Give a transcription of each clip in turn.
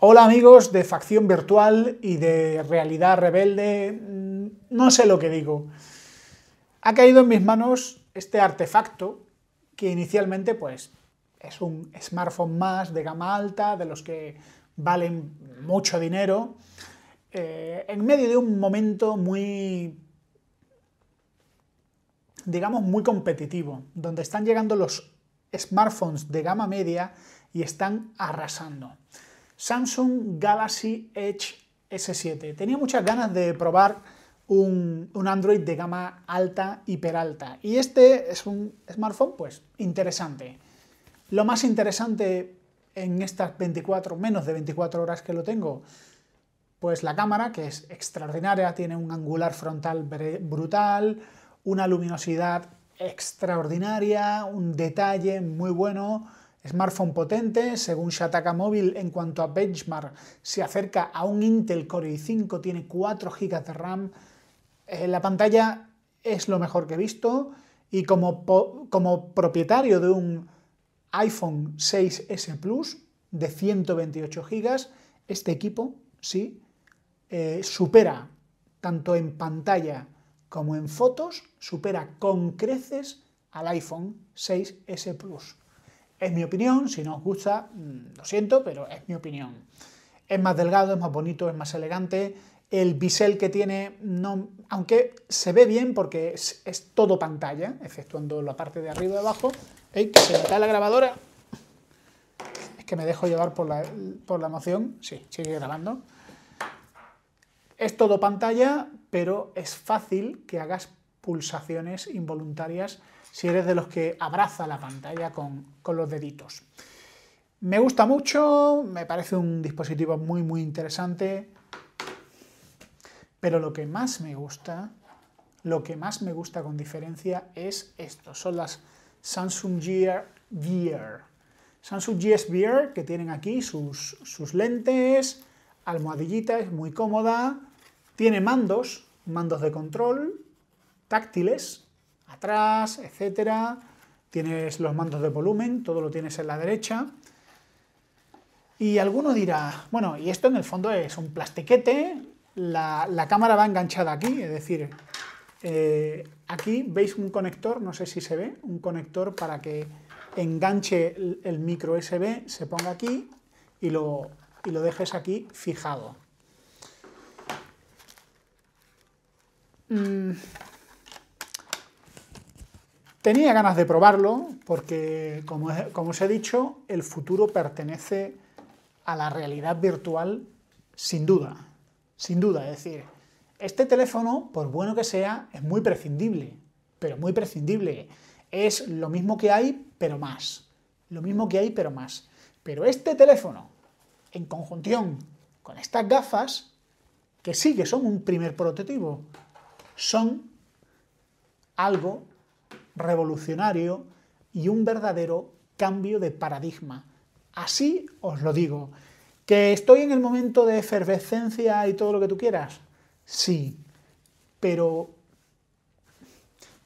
Hola amigos de facción virtual y de realidad rebelde, mm, no sé lo que digo. Ha caído en mis manos este artefacto que inicialmente pues es un smartphone más de gama alta, de los que valen mucho dinero, eh, en medio de un momento muy, digamos, muy competitivo, donde están llegando los smartphones de gama media y están arrasando. Samsung Galaxy Edge S7. Tenía muchas ganas de probar un, Android de gama alta, hiperalta. Y este es un smartphone, pues, interesante. Lo más interesante en estas 24, menos de 24 horas que lo tengo, pues la cámara, que es extraordinaria, tiene un angular frontal brutal, una luminosidad extraordinaria, un detalle muy bueno, Smartphone potente, según Shataka Móvil, en cuanto a benchmark, se acerca a un Intel Core i5, tiene 4 GB de RAM. Eh, la pantalla es lo mejor que he visto y como, propietario de un iPhone 6S Plus de 128 GB, este equipo, sí, eh, supera tanto en pantalla como en fotos, supera con creces al iPhone 6S Plus. Es mi opinión, si no os gusta, mm, lo siento, pero es mi opinión. Es más delgado, es más bonito, es más elegante. El bisel que tiene, aunque se ve bien porque es, todo pantalla, exceptuando la parte de arriba y de abajo. ¡Ey, que se me la grabadora! Es que me dejo llevar por la, por la emoción. Sí, sigue grabando. Es todo pantalla, pero es fácil que hagas pulsaciones involuntarias si eres de los que abraza la pantalla con, los deditos. Me gusta mucho, me parece un dispositivo muy muy interesante, pero lo que más me gusta, lo que más me gusta con diferencia es esto, son las Samsung Gear Gear. Samsung GS Gear que tienen aquí sus, sus lentes, almohadillita, es muy cómoda, tiene mandos, mandos de control, táctiles, atrás, etcétera. Tienes los mandos de volumen, todo lo tienes en la derecha. Y alguno dirá, bueno, y esto en el fondo es un plastiquete, la, cámara va enganchada aquí, es decir, eh, aquí veis un conector, no sé si se ve, un conector para que enganche el, micro USB, se ponga aquí y lo, lo dejes aquí fijado. Mm. Tenía ganas de probarlo porque, como, os he dicho, el futuro pertenece a la realidad virtual sin duda. Sin duda, es decir, este teléfono, por bueno que sea, es muy prescindible, pero muy prescindible. Es lo mismo que hay, pero más. Lo mismo que hay, pero más. Pero este teléfono, en conjunción con estas gafas, que sí que son un primer prototipo, son algo revolucionario y un verdadero cambio de paradigma. Así os lo digo. ¿Que estoy en el momento de efervescencia y todo lo que tú quieras? Sí, pero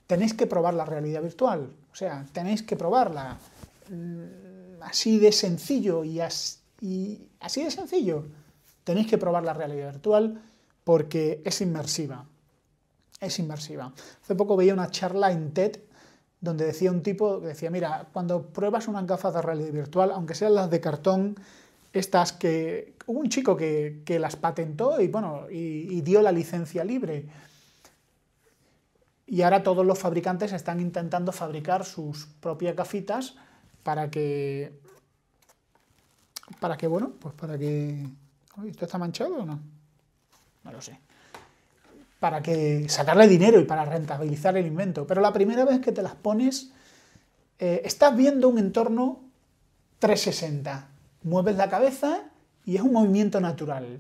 tenéis que probar la realidad virtual. O sea, tenéis que probarla. Mm, así de sencillo y, así de sencillo. Tenéis que probar la realidad virtual porque es inmersiva. Es inmersiva. Hace poco veía una charla en TED donde decía un tipo, decía, mira, cuando pruebas una gafas de realidad virtual, aunque sean las de cartón, estas que hubo un chico que, las patentó y bueno, y, dio la licencia libre. Y ahora todos los fabricantes están intentando fabricar sus propias gafitas para que. Para que, bueno, pues para que. ¿Esto está manchado o no? No lo sé para que sacarle dinero y para rentabilizar el invento. Pero la primera vez que te las pones, eh, estás viendo un entorno 360. Mueves la cabeza y es un movimiento natural.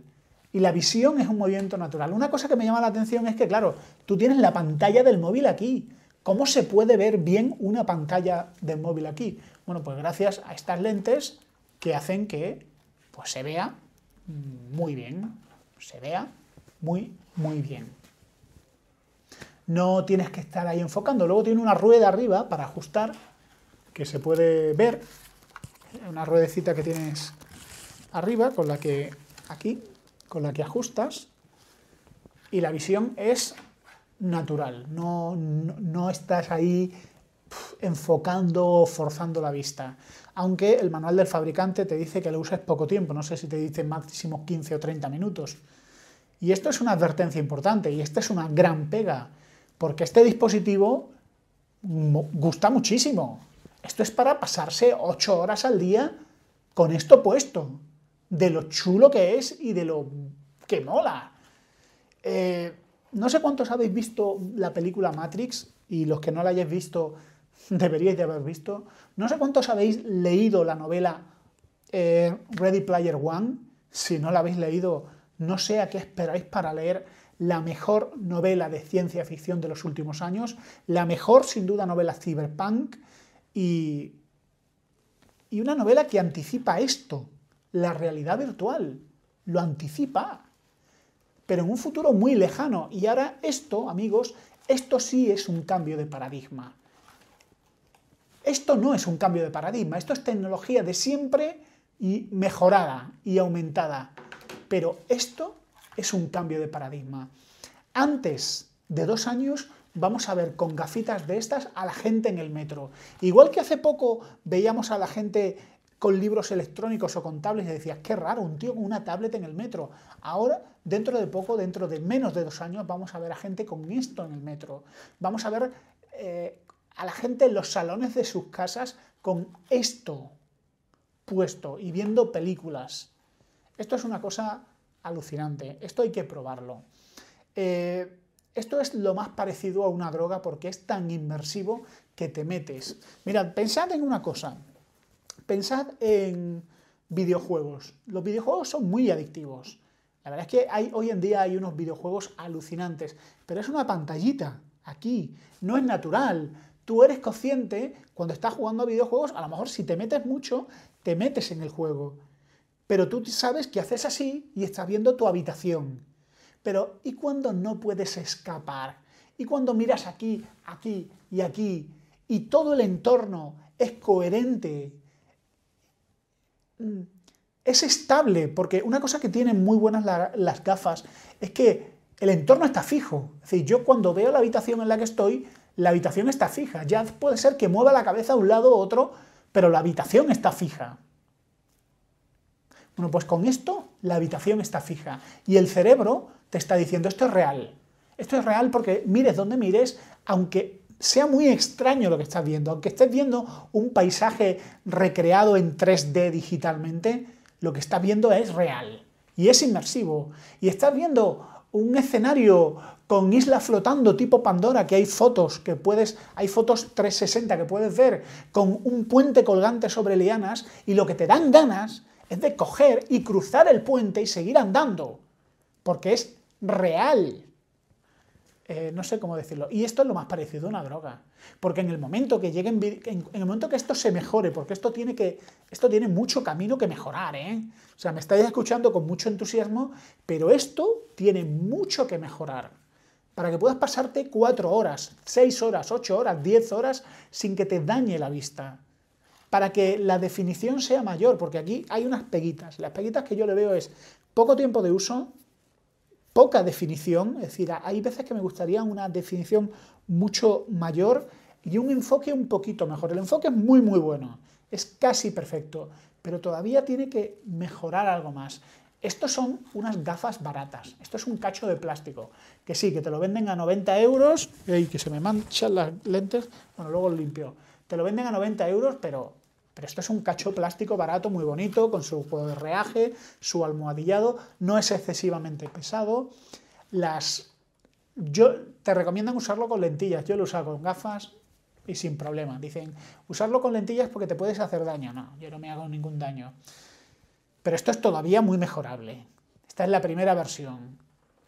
Y la visión es un movimiento natural. Una cosa que me llama la atención es que, claro, tú tienes la pantalla del móvil aquí. ¿Cómo se puede ver bien una pantalla del móvil aquí? Bueno, pues gracias a estas lentes que hacen que pues, se vea muy bien. Se vea muy, muy bien no tienes que estar ahí enfocando. Luego tiene una rueda arriba para ajustar, que se puede ver, una ruedecita que tienes arriba, con la que aquí, con la que ajustas, y la visión es natural, no, estás ahí enfocando o forzando la vista. Aunque el manual del fabricante te dice que lo uses poco tiempo, no sé si te dice máximo 15 o 30 minutos. Y esto es una advertencia importante y esta es una gran pega porque este dispositivo gusta muchísimo. Esto es para pasarse 8 horas al día con esto puesto, de lo chulo que es y de lo que mola. Eh, no sé cuántos habéis visto la película Matrix y los que no la hayáis visto deberíais de haber visto. No sé cuántos habéis leído la novela eh, Ready Player One. Si no la habéis leído, no sé a qué esperáis para leer la mejor novela de ciencia ficción de los últimos años, la mejor sin duda novela cyberpunk y, y una novela que anticipa esto, la realidad virtual, lo anticipa, pero en un futuro muy lejano. Y ahora esto, amigos, esto sí es un cambio de paradigma. Esto no es un cambio de paradigma, esto es tecnología de siempre y mejorada y aumentada. Pero esto es un cambio de paradigma. Antes de dos años vamos a ver con gafitas de estas a la gente en el metro. Igual que hace poco veíamos a la gente con libros electrónicos o con tablets y decías, qué raro, un tío con una tablet en el metro. Ahora, dentro de poco, dentro de menos de dos años, vamos a ver a gente con esto en el metro. Vamos a ver eh, a la gente en los salones de sus casas con esto puesto y viendo películas. Esto es una cosa alucinante. Esto hay que probarlo. Eh, esto es lo más parecido a una droga porque es tan inmersivo que te metes. Mirad, pensad en una cosa. Pensad en videojuegos. Los videojuegos son muy adictivos. La verdad es que hoy en día hay unos videojuegos alucinantes, pero es una pantallita aquí, no es natural. Tú eres consciente cuando estás jugando a videojuegos, a lo mejor si te metes mucho, te metes en el juego. Pero tú sabes que haces así y estás viendo tu habitación. Pero ¿y cuando no puedes escapar? ¿Y cuando miras aquí, aquí y aquí y todo el entorno es coherente? Mm, es estable, porque una cosa que tienen muy buenas las gafas es que el entorno está fijo. Es decir, yo cuando veo la habitación en la que estoy, la habitación está fija. Ya puede ser que mueva la cabeza a un lado u otro, pero la habitación está fija. Bueno, pues con esto la habitación está fija y el cerebro te está diciendo esto es real. Esto es real porque mires donde mires, aunque sea muy extraño lo que estás viendo, aunque estés viendo un paisaje recreado en 3D digitalmente, lo que estás viendo es real y es inmersivo. Y estás viendo un escenario con islas flotando tipo Pandora, que hay fotos que puedes, hay fotos 360 que puedes ver, con un puente colgante sobre lianas, y lo que te dan ganas es de coger y cruzar el puente y seguir andando, porque es real. Eh, no sé cómo decirlo. Y esto es lo más parecido a una droga. Porque en el momento que lleguen, en, el momento que esto se mejore, porque esto tiene que, esto tiene mucho camino que mejorar, ¿eh? O sea, me estáis escuchando con mucho entusiasmo, pero esto tiene mucho que mejorar. Para que puedas pasarte cuatro horas, seis horas, ocho horas, diez horas sin que te dañe la vista para que la definición sea mayor, porque aquí hay unas peguitas. Las peguitas que yo le veo es poco tiempo de uso, poca definición, es decir, hay veces que me gustaría una definición mucho mayor y un enfoque un poquito mejor. El enfoque es muy muy bueno, es casi perfecto, pero todavía tiene que mejorar algo más. Estos son unas gafas baratas, esto es un cacho de plástico, que sí, que te lo venden a 90 euros, y que se me manchan las lentes, bueno, luego lo limpio, te lo venden a 90 euros, pero pero esto es un cacho plástico barato, muy bonito, con su de reaje, su almohadillado, no es excesivamente pesado. Las... Yo te recomiendan usarlo con lentillas, yo lo uso con gafas y sin problema. Dicen, usarlo con lentillas porque te puedes hacer daño. No, yo no me hago ningún daño. Pero esto es todavía muy mejorable. Esta es la primera versión.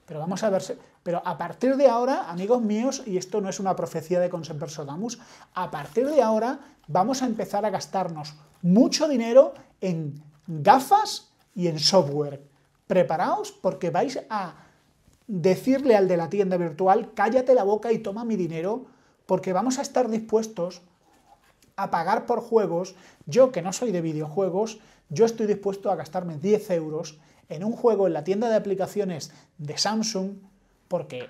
Pero vamos a ver, pero a partir de ahora, amigos míos, y esto no es una profecía de Consemper Sodamus, a partir de ahora vamos a empezar a gastarnos mucho dinero en gafas y en software. Preparaos porque vais a decirle al de la tienda virtual, cállate la boca y toma mi dinero, porque vamos a estar dispuestos a pagar por juegos. Yo que no soy de videojuegos, yo estoy dispuesto a gastarme 10 euros en un juego en la tienda de aplicaciones de Samsung, porque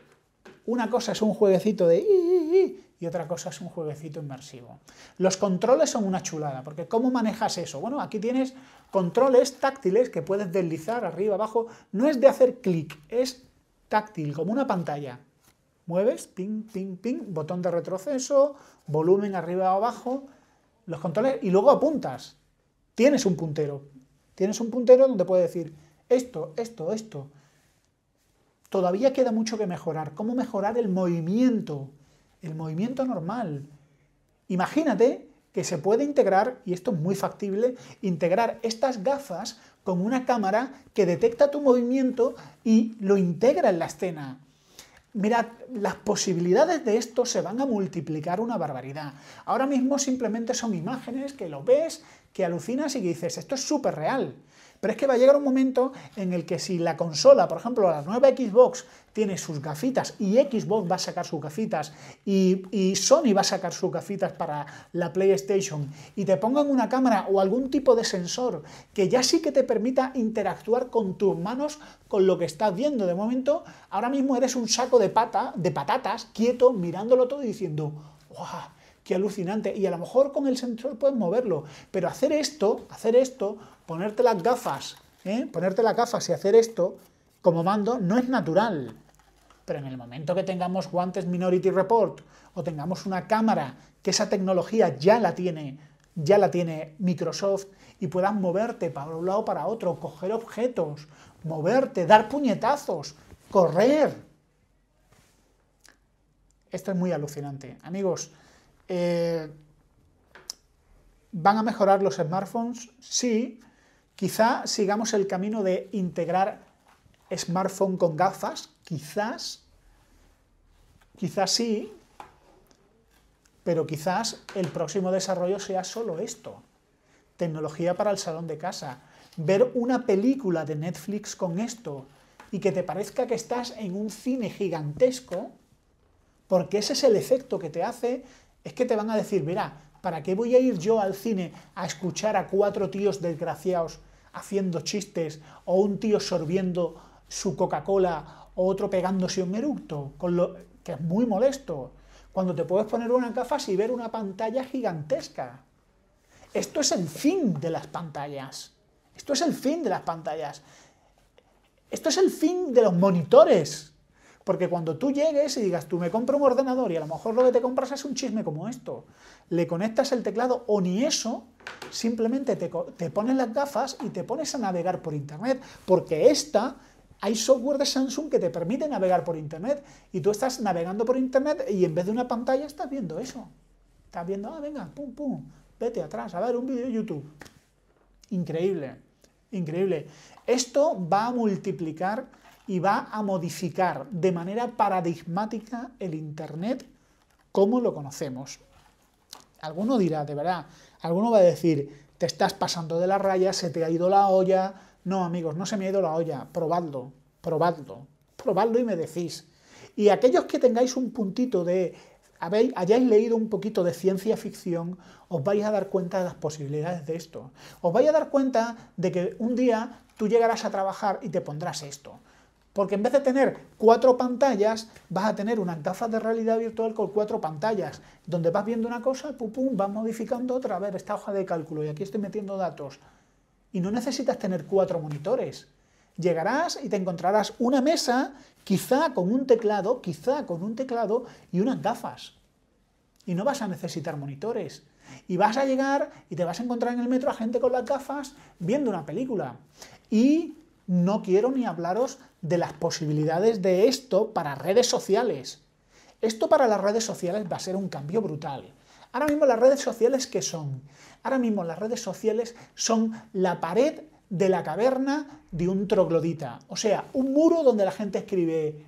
una cosa es un jueguecito de y otra cosa es un jueguecito inmersivo. Los controles son una chulada, porque ¿cómo manejas eso? Bueno, aquí tienes controles táctiles que puedes deslizar arriba, abajo. No es de hacer clic, es táctil, como una pantalla. Mueves, ping, ping, ping, botón de retroceso, volumen arriba o abajo, los controles, y luego apuntas. Tienes un puntero. Tienes un puntero donde puedes decir esto, esto, esto. Todavía queda mucho que mejorar. ¿Cómo mejorar el movimiento? El movimiento normal. Imagínate que se puede integrar, y esto es muy factible, integrar estas gafas con una cámara que detecta tu movimiento y lo integra en la escena. mira las posibilidades de esto se van a multiplicar una barbaridad. Ahora mismo simplemente son imágenes que lo ves, que alucinas y que dices, esto es súper real. Pero es que va a llegar un momento en el que si la consola, por ejemplo, la nueva Xbox tiene sus gafitas y Xbox va a sacar sus gafitas y, Sony va a sacar sus gafitas para la PlayStation y te pongan una cámara o algún tipo de sensor que ya sí que te permita interactuar con tus manos con lo que estás viendo. De momento, ahora mismo eres un saco de de patatas, quieto, mirándolo todo y diciendo, ¡guau! qué alucinante. Y a lo mejor con el sensor puedes moverlo, pero hacer esto, hacer esto, ponerte las gafas, ¿eh? ponerte las gafas y hacer esto como mando no es natural. Pero en el momento que tengamos guantes Minority Report o tengamos una cámara que esa tecnología ya la tiene, ya la tiene Microsoft y puedas moverte para un lado para otro, coger objetos, moverte, dar puñetazos, correr. Esto es muy alucinante. Amigos, eh, ¿Van a mejorar los smartphones? Sí. Quizá sigamos el camino de integrar smartphone con gafas. Quizás. Quizás sí. Pero quizás el próximo desarrollo sea solo esto. Tecnología para el salón de casa. Ver una película de Netflix con esto y que te parezca que estás en un cine gigantesco, porque ese es el efecto que te hace es que te van a decir, mira, ¿para qué voy a ir yo al cine a escuchar a cuatro tíos desgraciados haciendo chistes o un tío sorbiendo su Coca-Cola o otro pegándose un eructo? Con lo... que es muy molesto. Cuando te puedes poner una gafas y ver una pantalla gigantesca. Esto es el fin de las pantallas. Esto es el fin de las pantallas. Esto es el fin de los monitores. Porque cuando tú llegues y digas, tú me compro un ordenador y a lo mejor lo que te compras es un chisme como esto, le conectas el teclado o ni eso, simplemente te, te pones las gafas y te pones a navegar por Internet, porque esta hay software de Samsung que te permite navegar por Internet y tú estás navegando por Internet y en vez de una pantalla estás viendo eso. Estás viendo, ah, venga, pum, pum, vete atrás, a ver un vídeo de YouTube. Increíble, increíble. Esto va a multiplicar y va a modificar de manera paradigmática el Internet como lo conocemos. Alguno dirá, de verdad, alguno va a decir, te estás pasando de la raya, se te ha ido la olla. No, amigos, no se me ha ido la olla, probadlo, probadlo, probadlo y me decís. Y aquellos que tengáis un puntito de habéis, hayáis leído un poquito de ciencia ficción, os vais a dar cuenta de las posibilidades de esto. Os vais a dar cuenta de que un día tú llegarás a trabajar y te pondrás esto. Porque en vez de tener cuatro pantallas, vas a tener unas gafas de realidad virtual con cuatro pantallas, donde vas viendo una cosa, pum, pum, vas modificando otra. A ver, esta hoja de cálculo y aquí estoy metiendo datos. Y no necesitas tener cuatro monitores. Llegarás y te encontrarás una mesa, quizá con un teclado, quizá con un teclado y unas gafas. Y no vas a necesitar monitores. Y vas a llegar y te vas a encontrar en el metro a gente con las gafas viendo una película. Y no quiero ni hablaros de las posibilidades de esto para redes sociales. Esto para las redes sociales va a ser un cambio brutal. Ahora mismo las redes sociales, ¿qué son? Ahora mismo las redes sociales son la pared de la caverna de un troglodita. O sea, un muro donde la gente escribe,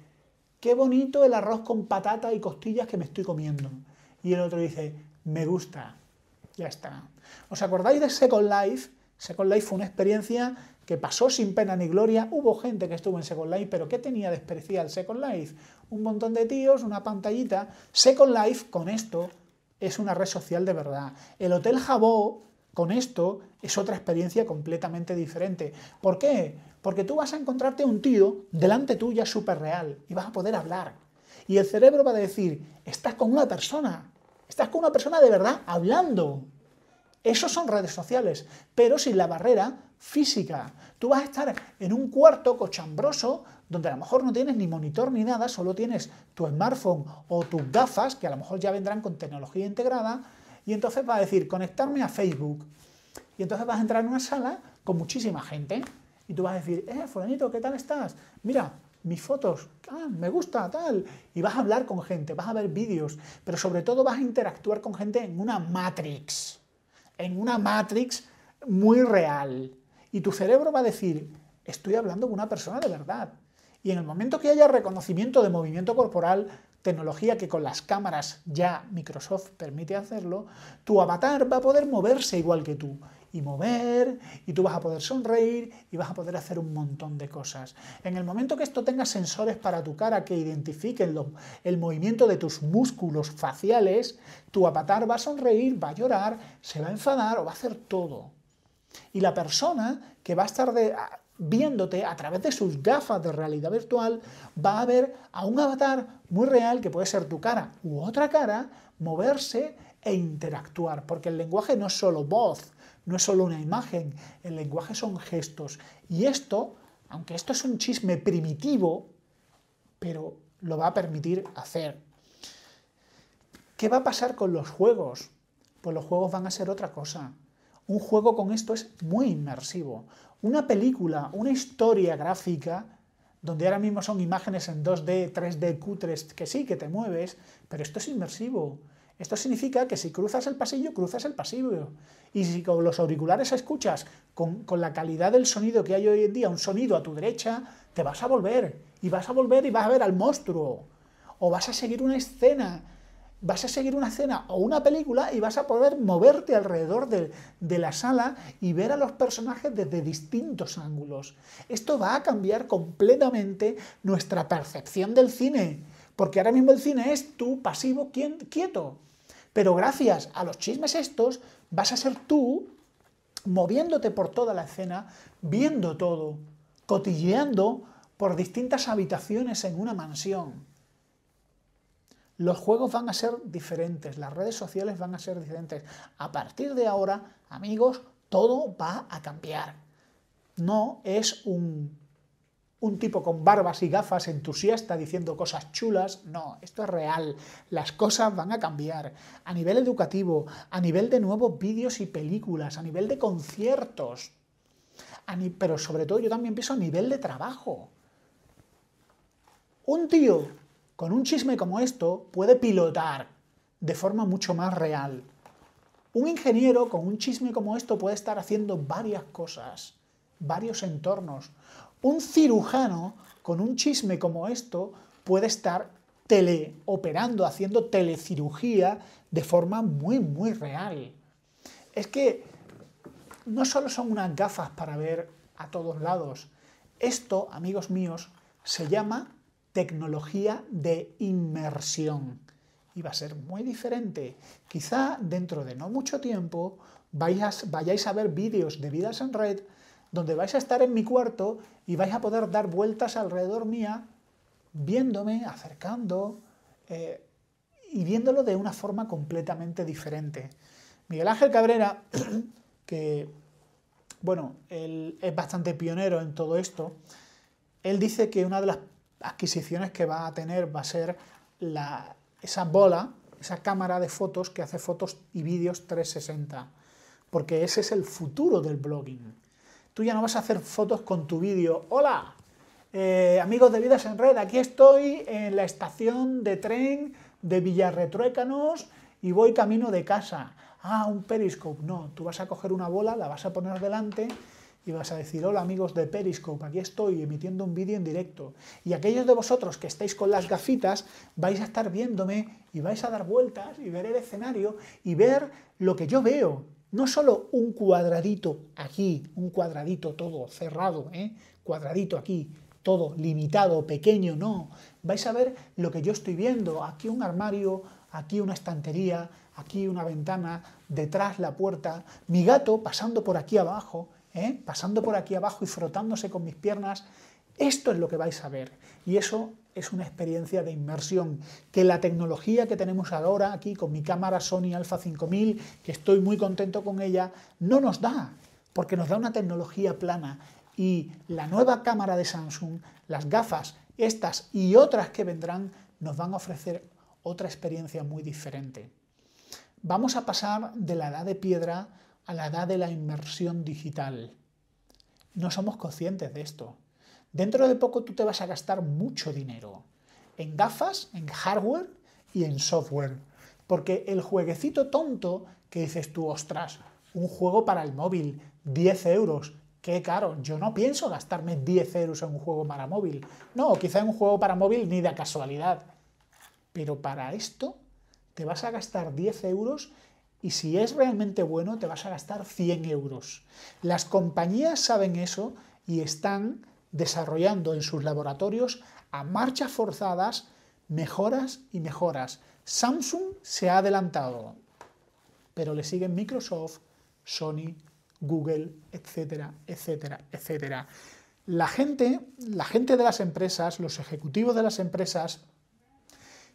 qué bonito el arroz con patata y costillas que me estoy comiendo. Y el otro dice, me gusta. Ya está. ¿Os acordáis de Second Life? Second Life fue una experiencia que pasó sin pena ni gloria. Hubo gente que estuvo en Second Life, pero ¿qué tenía de especial Second Life? Un montón de tíos, una pantallita. Second Life con esto es una red social de verdad. El Hotel Jabó con esto es otra experiencia completamente diferente. ¿Por qué? Porque tú vas a encontrarte un tío delante tuya súper real y vas a poder hablar. Y el cerebro va a decir, estás con una persona, estás con una persona de verdad hablando. Esos son redes sociales, pero sin la barrera física. Tú vas a estar en un cuarto cochambroso donde a lo mejor no tienes ni monitor ni nada, solo tienes tu smartphone o tus gafas, que a lo mejor ya vendrán con tecnología integrada, y entonces vas a decir conectarme a Facebook. Y entonces vas a entrar en una sala con muchísima gente y tú vas a decir, eh, fulanito, ¿qué tal estás? Mira, mis fotos, ah, me gusta, tal. Y vas a hablar con gente, vas a ver vídeos, pero sobre todo vas a interactuar con gente en una matrix, en una matrix muy real. Y tu cerebro va a decir, estoy hablando con una persona de verdad. Y en el momento que haya reconocimiento de movimiento corporal, tecnología que con las cámaras ya Microsoft permite hacerlo, tu avatar va a poder moverse igual que tú. Y mover, y tú vas a poder sonreír, y vas a poder hacer un montón de cosas. En el momento que esto tenga sensores para tu cara que identifiquen el movimiento de tus músculos faciales, tu avatar va a sonreír, va a llorar, se va a enfadar o va a hacer todo. Y la persona que va a estar viéndote a través de sus gafas de realidad virtual va a ver a un avatar muy real que puede ser tu cara u otra cara moverse e interactuar, porque el lenguaje no es solo voz, no es solo una imagen, el lenguaje son gestos. Y esto, aunque esto es un chisme primitivo, pero lo va a permitir hacer. ¿Qué va a pasar con los juegos? Pues los juegos van a ser otra cosa. Un juego con esto es muy inmersivo. Una película, una historia gráfica, donde ahora mismo son imágenes en 2D, 3D, Q3, que sí, que te mueves, pero esto es inmersivo. Esto significa que si cruzas el pasillo, cruzas el pasillo. Y si con los auriculares escuchas con, con, la calidad del sonido que hay hoy en día, un sonido a tu derecha, te vas a volver. Y vas a volver y vas a ver al monstruo. O vas a seguir una escena vas a seguir una escena o una película y vas a poder moverte alrededor de, la sala y ver a los personajes desde distintos ángulos. Esto va a cambiar completamente nuestra percepción del cine, porque ahora mismo el cine es tú pasivo quieto. Pero gracias a los chismes estos vas a ser tú moviéndote por toda la escena, viendo todo, cotilleando por distintas habitaciones en una mansión. Los juegos van a ser diferentes, las redes sociales van a ser diferentes. A partir de ahora, amigos, todo va a cambiar. No es un, un tipo con barbas y gafas entusiasta diciendo cosas chulas, no, esto es real. Las cosas van a cambiar a nivel educativo, a nivel de nuevos vídeos y películas, a nivel de conciertos, pero sobre todo yo también pienso a nivel de trabajo. Un tío con un chisme como esto puede pilotar de forma mucho más real. Un ingeniero con un chisme como esto puede estar haciendo varias cosas, varios entornos. Un cirujano con un chisme como esto puede estar teleoperando, haciendo telecirugía de forma muy, muy real. Es que no solo son unas gafas para ver a todos lados. Esto, amigos míos, se llama tecnología de inmersión. Y va a ser muy diferente. Quizá dentro de no mucho tiempo vayáis a ver vídeos de vidas en red donde vais a estar en mi cuarto y vais a poder dar vueltas alrededor mía, viéndome, acercando eh, y viéndolo de una forma completamente diferente. Miguel Ángel Cabrera, que bueno, él es bastante pionero en todo esto, él dice que una de las adquisiciones que va a tener va a ser esa bola, esa cámara de fotos que hace fotos y vídeos 360, porque ese es el futuro del blogging. Tú ya no vas a hacer fotos con tu vídeo. Hola, eh, amigos de Vidas en Red, aquí estoy en la estación de tren de Villarretruécanos y voy camino de casa. Ah, un periscope. No, tú vas a coger una bola, la vas a poner delante y vas a decir, hola amigos de Periscope, aquí estoy emitiendo un vídeo en directo. Y aquellos de vosotros que estáis con las gafitas vais a estar viéndome y vais a dar vueltas y ver el escenario y ver lo que yo veo. No solo un cuadradito aquí, un cuadradito todo cerrado, ¿eh? cuadradito aquí, todo limitado, pequeño, no. Vais a ver lo que yo estoy viendo. Aquí un armario, aquí una estantería, aquí una ventana, detrás la puerta, mi gato pasando por aquí abajo, ¿eh? pasando por aquí abajo y frotándose con mis piernas. Esto es lo que vais a ver. Y eso es una experiencia de inmersión. Que la tecnología que tenemos ahora aquí con mi cámara Sony Alpha 5000, que estoy muy contento con ella, no nos da, porque nos da una tecnología plana. Y la nueva cámara de Samsung, las gafas, estas y otras que vendrán, nos van a ofrecer otra experiencia muy diferente. Vamos a pasar de la edad de piedra a la edad de la inmersión digital. No somos conscientes de esto. Dentro de poco tú te vas a gastar mucho dinero en gafas, en hardware y en software. Porque el jueguecito tonto que dices tú, ostras, un juego para el móvil, 10 euros, qué caro, yo no pienso gastarme 10 euros en un juego para móvil. No, quizá en un juego para móvil ni de casualidad. Pero para esto te vas a gastar 10 euros y si es realmente bueno, te vas a gastar 100 euros. Las compañías saben eso y están desarrollando en sus laboratorios a marchas forzadas mejoras y mejoras. Samsung se ha adelantado, pero le siguen Microsoft, Sony, Google, etcétera, etcétera, etcétera. La gente, la gente de las empresas, los ejecutivos de las empresas,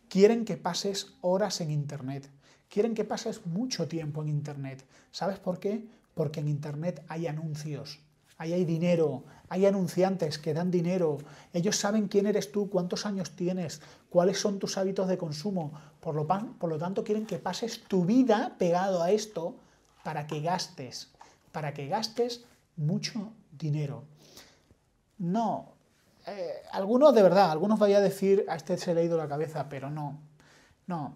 quieren que pases horas en Internet quieren que pases mucho tiempo en Internet. ¿Sabes por qué? Porque en Internet hay anuncios, ahí hay dinero, hay anunciantes que dan dinero, ellos saben quién eres tú, cuántos años tienes, cuáles son tus hábitos de consumo, por lo, tanto quieren que pases tu vida pegado a esto para que gastes, para que gastes mucho dinero. No, eh, algunos de verdad, algunos vaya a decir, a este se le ha ido la cabeza, pero no, no,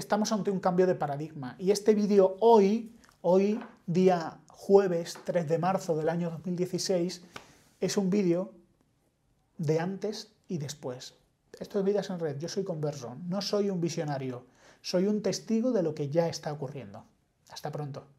estamos ante un cambio de paradigma. Y este vídeo hoy, hoy día jueves 3 de marzo del año 2016, es un vídeo de antes y después. Esto es Vidas en Red, yo soy Converso, no soy un visionario, soy un testigo de lo que ya está ocurriendo. Hasta pronto.